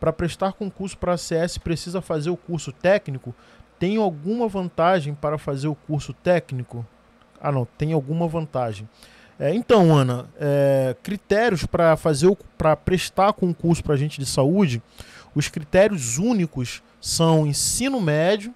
para prestar concurso para a CS precisa fazer o curso técnico? Tem alguma vantagem para fazer o curso técnico? Ah, não, tem alguma vantagem. É, então, Ana, é, critérios para fazer para prestar concurso para gente de saúde, os critérios únicos são ensino médio,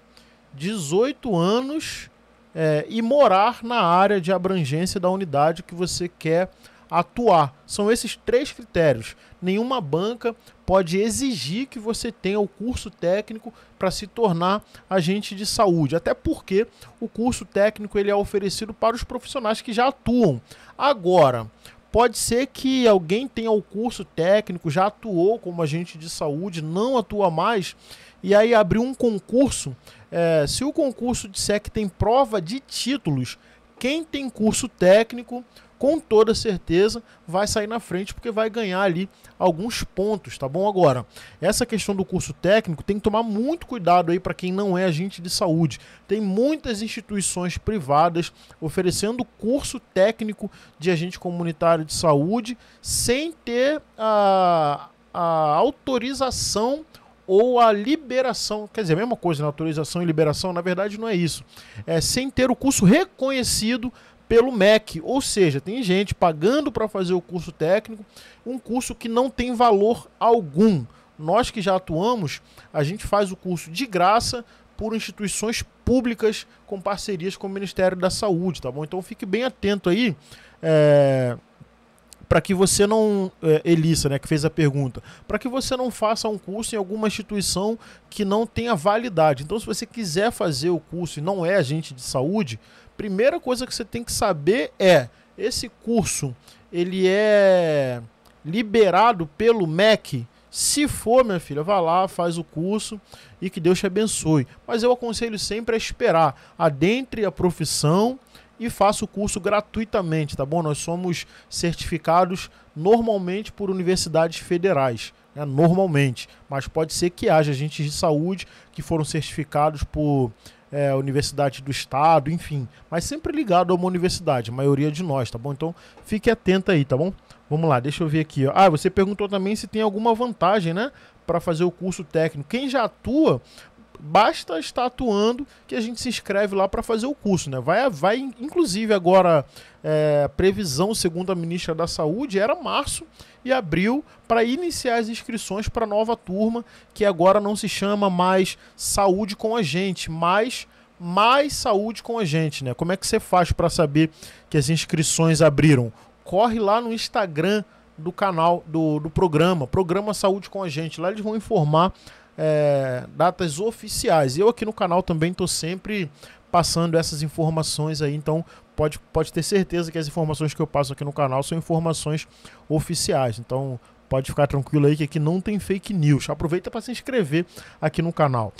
18 anos é, e morar na área de abrangência da unidade que você quer atuar. São esses três critérios. Nenhuma banca pode exigir que você tenha o curso técnico para se tornar agente de saúde, até porque o curso técnico ele é oferecido para os profissionais que já atuam. Agora, pode ser que alguém tenha o curso técnico, já atuou como agente de saúde, não atua mais, e aí abriu um concurso. É, se o concurso disser que tem prova de títulos, quem tem curso técnico com toda certeza vai sair na frente porque vai ganhar ali alguns pontos, tá bom? Agora, essa questão do curso técnico tem que tomar muito cuidado aí para quem não é agente de saúde. Tem muitas instituições privadas oferecendo curso técnico de agente comunitário de saúde sem ter a, a autorização ou a liberação, quer dizer, é a mesma coisa, na né? autorização e liberação, na verdade não é isso. É sem ter o curso reconhecido pelo MEC. Ou seja, tem gente pagando para fazer o curso técnico, um curso que não tem valor algum. Nós que já atuamos, a gente faz o curso de graça por instituições públicas com parcerias com o Ministério da Saúde, tá bom? Então fique bem atento aí. É para que você não. É, Elissa, né, que fez a pergunta. Para que você não faça um curso em alguma instituição que não tenha validade. Então, se você quiser fazer o curso e não é agente de saúde, primeira coisa que você tem que saber é: esse curso ele é liberado pelo MEC? Se for, minha filha, vá lá, faz o curso e que Deus te abençoe. Mas eu aconselho sempre a esperar. Adentre a profissão e faça o curso gratuitamente, tá bom? Nós somos certificados normalmente por universidades federais, né? normalmente, mas pode ser que haja agentes de saúde que foram certificados por é, universidade do estado, enfim, mas sempre ligado a uma universidade, a maioria de nós, tá bom? Então fique atento aí, tá bom? Vamos lá, deixa eu ver aqui. Ah, você perguntou também se tem alguma vantagem, né? Para fazer o curso técnico. Quem já atua basta estar atuando que a gente se inscreve lá para fazer o curso, né? Vai, vai inclusive agora é, previsão segundo a ministra da Saúde era março e abril para iniciar as inscrições para a nova turma que agora não se chama mais Saúde com a gente, mas mais saúde com a gente, né? Como é que você faz para saber que as inscrições abriram? Corre lá no Instagram do canal do, do programa, Programa Saúde com a gente. Lá eles vão informar é, datas oficiais. Eu aqui no canal também estou sempre passando essas informações aí, então pode, pode ter certeza que as informações que eu passo aqui no canal são informações oficiais. Então pode ficar tranquilo aí que aqui não tem fake news. Aproveita para se inscrever aqui no canal.